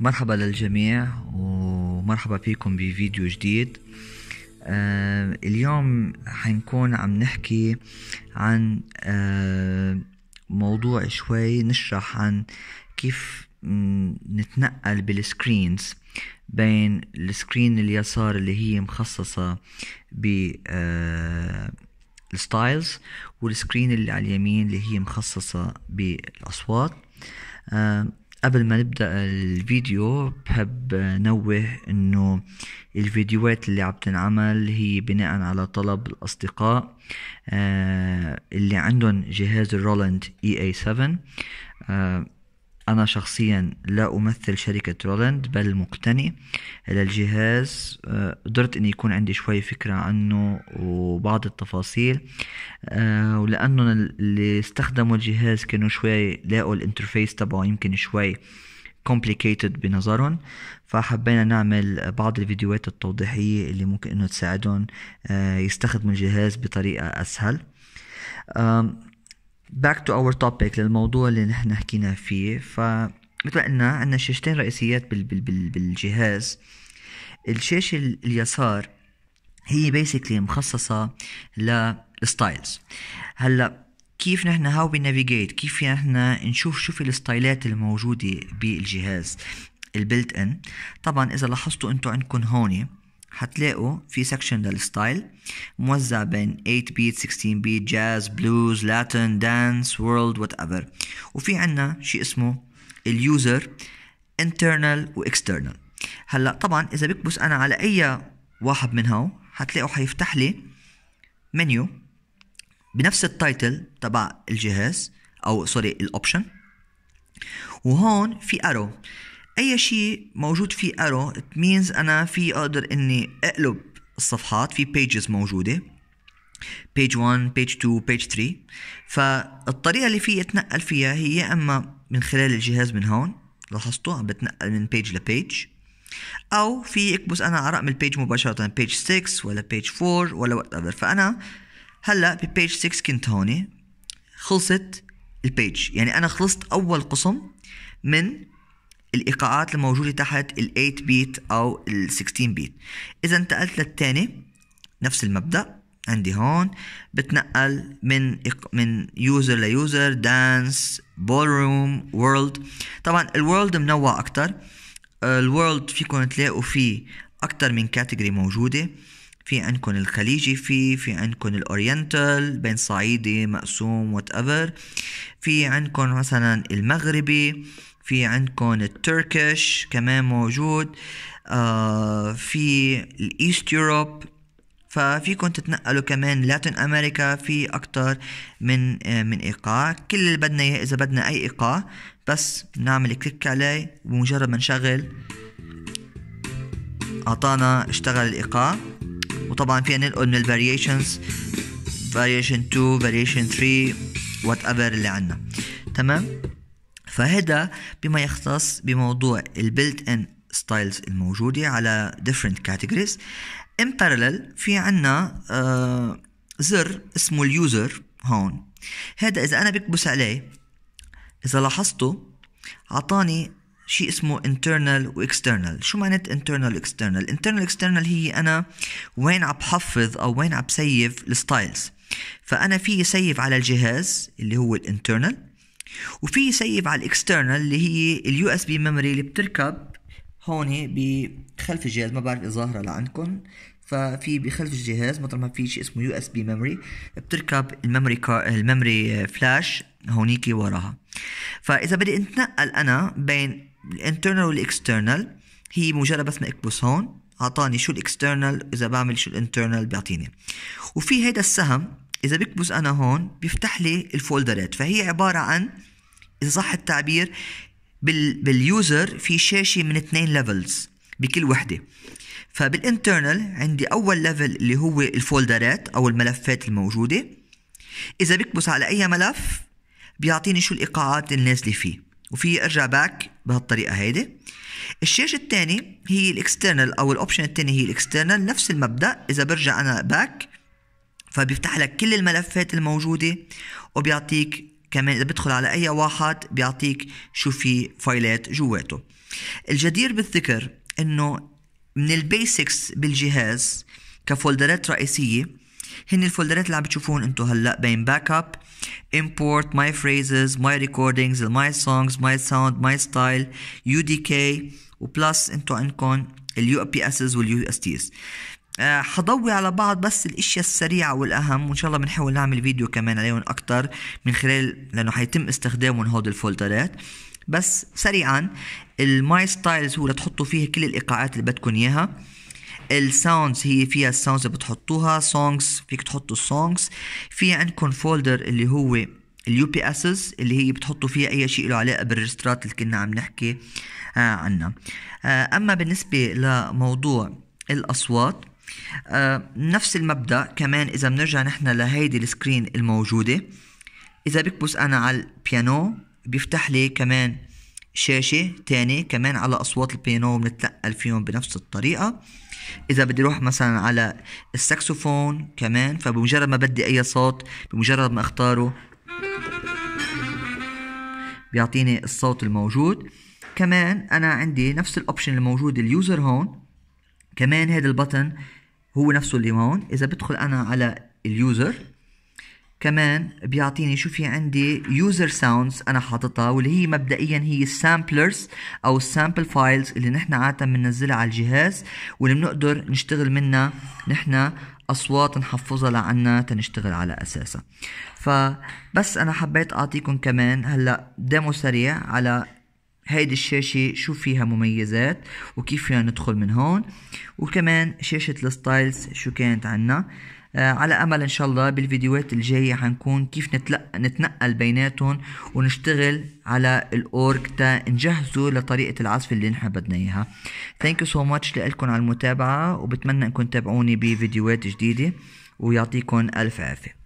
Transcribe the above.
مرحبا للجميع ومرحبا فيكم بفيديو جديد آه اليوم حنكون عم نحكي عن آه موضوع شوي نشرح عن كيف نتنقل بالسكرينز بين السكرين اليسار اللي هي مخصصة ب آه، الستايلز والسكرين اللي على اليمين اللي هي مخصصة بالأصوات آه، قبل ما نبدأ الفيديو بحب نوه انه الفيديوهات اللي عم تنعمل هي بناء على طلب الاصدقاء آه، اللي عندهم جهاز الرولاند اي اي 7 أنا شخصيا لا أمثل شركة رولاند بل مقتني للجهاز الجهاز آه، قدرت أن يكون عندي شوي فكرة عنه وبعض التفاصيل آه، ولأنه اللي استخدموا الجهاز كانوا شوي لاقوا الانترفيس تبعه يمكن شوي complicated بنظرهم فحبينا نعمل بعض الفيديوهات التوضيحية اللي ممكن انه تساعدهم آه، يستخدموا الجهاز بطريقة أسهل باك تو اور توبيك للموضوع اللي نحن حكينا فيه فمثل قلنا عندنا شاشتين رئيسيات بال بال بال بالجهاز الشاشة اليسار هي بيسكلي مخصصة للستايلز هلا كيف نحن هاو بي نافيجيت كيف نحن نشوف شو في الستايلات الموجودة بالجهاز البلت ان طبعا اذا لاحظتوا انتم عندكم هون حتلاقوا في سكشن للستايل موزع بين 8 بيت 16 بيت جاز بلوز لاتن دانس وورلد وات ايفر وفي عندنا شيء اسمه اليوزر انترنال واكسترنال هلا طبعا اذا بكبس انا على اي واحد من هو حتلاقوا حيفتح لي منيو بنفس التايتل تبع الجهاز او سوري الاوبشن وهون في ارو اي شيء موجود في ارو ات مينز انا في اقدر اني اقلب الصفحات في بيجز موجوده بيج 1 بيج 2 بيج 3 فالطريقه اللي في اتنقل فيها هي اما من خلال الجهاز من هون لاحظتوا عم بتنقل من بيج لبيج او في اكبس انا على رقم البيج مباشره بيج 6 ولا بيج 4 ولا وات ايفر فانا هلا ببيج 6 كنت هون خلصت البيج يعني انا خلصت اول قسم من الايقاعات الموجوده تحت ال8 بيت او ال16 بيت اذا انتقلت للثاني نفس المبدا عندي هون بتنقل من من يوزر ليوزر دانس بول روم وورلد طبعا الورلد منوع اكتر الورلد فيكم تلاقوا فيه اكتر من كاتيجوري موجوده في عندكم الخليجي في في عندكم الاورينتال بين صعيدي مقسوم وات ايفر في عندكم مثلا المغربي في عندكم التركيش كمان موجود آه في الايست يوروب ففيكم تتنقلوا كمان لاتن امريكا في اكثر من آه، من ايقاع كل اللي بدنا اياه اذا بدنا اي ايقاع بس نعمل كليك عليه ومجرد ما نشغل اعطانا اشتغل الايقاع وطبعا فينا ننقل من الفاريشنز فاريشن 2 فاريشن 3 وات ايفر اللي عندنا تمام فهذا بما يختص بموضوع البيلت ان ستايلز الموجودة على ديفرنت كاتيجوريز ان بارلل في عنا آه، زر اسمه اليوزر هون هذا اذا انا بكبس عليه اذا لاحظتوا اعطاني شيء اسمه internal external شو معنات internal external internal external هي انا وين عم بحفظ او وين عم بسيف الستايلز فانا في سيف على الجهاز اللي هو الانترنال وفي سيف على الاكسترنال اللي هي اليو اس بي ميموري اللي بتركب هون بخلف الجهاز ما بعرف اذا ظاهره لعندكم ففي بخلف الجهاز مثل ما في شيء اسمه يو اس بي ميموري بتركب الميموري الميموري فلاش هونيك وراها فاذا بدي اتنقل انا بين الانترنال والاكسترنال هي مجرد بس ما اكبس هون اعطاني شو الاكسترنال اذا بعمل شو الانترنال بيعطيني وفي هيدا السهم اذا بكبس انا هون بيفتح لي الفولدرات فهي عباره عن اذا صح التعبير بال باليوزر في شاشه من اثنين ليفلز بكل وحده فبالانترنال عندي اول ليفل اللي هو الفولدرات او الملفات الموجوده اذا بكبس على اي ملف بيعطيني شو الايقاعات النازله فيه وفي ارجع باك بهالطريقه هيدي الشاشه الثاني هي الاكسترنال او الاوبشن الثاني هي الاكسترنال نفس المبدا اذا برجع انا باك فبيفتح لك كل الملفات الموجودة وبيعطيك كمان إذا بدخل على أي واحد بيعطيك شو في فايلات جواته الجدير بالذكر إنه من البيسكس بالجهاز كفولدرات رئيسية هن الفولدرات اللي عم بتشوفون انتو هلا بين باك اب امبورت ماي فريزز ماي ريكوردينجز ماي سونجز ماي ساوند ماي ستايل يو دي كي وبلس انتو عندكم اليو بي اسز واليو اس تيز آه، حضوي على بعض بس الاشياء السريعه والاهم وان شاء الله بنحاول نعمل فيديو كمان عليهم اكتر من خلال لانه حيتم استخدامهم هود الفولدرات بس سريعا الماي ستايلز هو لتحطوا فيه كل الايقاعات اللي بدكم اياها الساوندز هي فيها الساوندز اللي بتحطوها سونجز فيك تحطوا السونجز في عندكم فولدر اللي هو اليو بي اسز اللي هي بتحطوا فيها اي شيء له علاقه بالريجسترات اللي كنا عم نحكي آه عنها آه اما بالنسبه لموضوع الاصوات آه، نفس المبدا كمان اذا بنرجع نحن لهيدي السكرين الموجوده اذا بكبس انا على البيانو بيفتح لي كمان شاشة تاني كمان على أصوات البيانو بنتنقل فيهم بنفس الطريقة إذا بدي أروح مثلا على الساكسوفون كمان فبمجرد ما بدي أي صوت بمجرد ما أختاره بيعطيني الصوت الموجود كمان أنا عندي نفس الأوبشن الموجود اليوزر هون كمان هذا البطن هو نفسه اللي هون اذا بدخل انا على اليوزر كمان بيعطيني شو في عندي يوزر ساوندز انا حاططها واللي هي مبدئيا هي السامبلرز او السامبل فايلز اللي نحن عاده بننزلها على الجهاز واللي بنقدر نشتغل منها نحن اصوات نحفظها لعنا تنشتغل على اساسها فبس انا حبيت اعطيكم كمان هلا ديمو سريع على هيدي الشاشة شو فيها مميزات وكيف فينا ندخل من هون وكمان شاشة الستايلز شو كانت عنا آه على امل ان شاء الله بالفيديوهات الجايه حنكون كيف نتلق... نتنقل بيناتهم ونشتغل على الاورج تا نجهزه لطريقه العزف اللي نحن بدنا اياها ثانك يو سو ماتش لكم على المتابعه وبتمنى انكم تتابعوني بفيديوهات جديده ويعطيكم الف عافيه